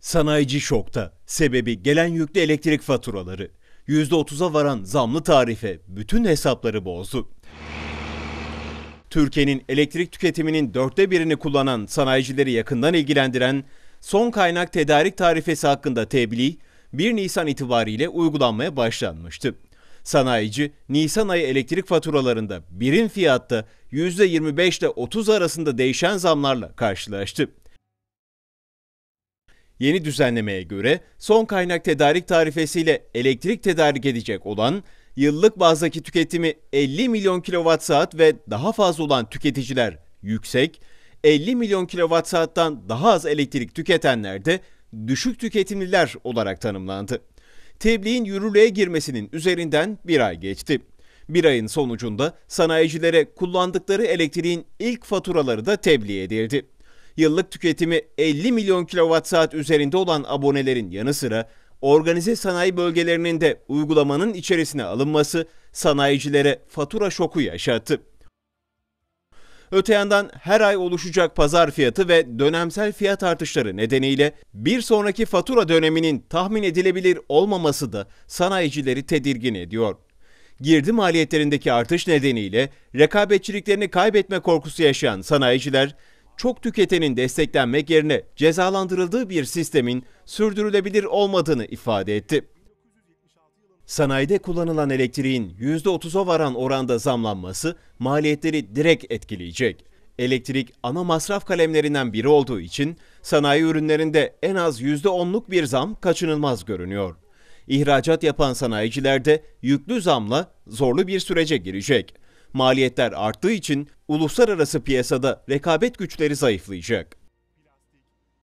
Sanayici şokta. Sebebi gelen yüklü elektrik faturaları. %30'a varan zamlı tarife bütün hesapları bozdu. Türkiye'nin elektrik tüketiminin dörtte birini kullanan sanayicileri yakından ilgilendiren son kaynak tedarik tarifesi hakkında tebliğ 1 Nisan itibariyle uygulanmaya başlanmıştı. Sanayici Nisan ayı elektrik faturalarında birim fiyatta %25 ile 30 arasında değişen zamlarla karşılaştı. Yeni düzenlemeye göre son kaynak tedarik tarifesiyle elektrik tedarik edecek olan, yıllık bazdaki tüketimi 50 milyon kilowatt saat ve daha fazla olan tüketiciler yüksek, 50 milyon kilowatt saattan daha az elektrik tüketenler de düşük tüketimliler olarak tanımlandı. Tebliğin yürürlüğe girmesinin üzerinden bir ay geçti. Bir ayın sonucunda sanayicilere kullandıkları elektriğin ilk faturaları da tebliğ edildi. Yıllık tüketimi 50 milyon kilowatt saat üzerinde olan abonelerin yanı sıra organize sanayi bölgelerinin de uygulamanın içerisine alınması sanayicilere fatura şoku yaşattı. Öte yandan her ay oluşacak pazar fiyatı ve dönemsel fiyat artışları nedeniyle bir sonraki fatura döneminin tahmin edilebilir olmaması da sanayicileri tedirgin ediyor. Girdi maliyetlerindeki artış nedeniyle rekabetçiliklerini kaybetme korkusu yaşayan sanayiciler çok tüketenin desteklenmek yerine cezalandırıldığı bir sistemin sürdürülebilir olmadığını ifade etti. Sanayide kullanılan elektriğin %30'a varan oranda zamlanması maliyetleri direkt etkileyecek. Elektrik ana masraf kalemlerinden biri olduğu için sanayi ürünlerinde en az %10'luk bir zam kaçınılmaz görünüyor. İhracat yapan sanayiciler de yüklü zamla zorlu bir sürece girecek maliyetler arttığı için uluslararası piyasada rekabet güçleri zayıflayacak.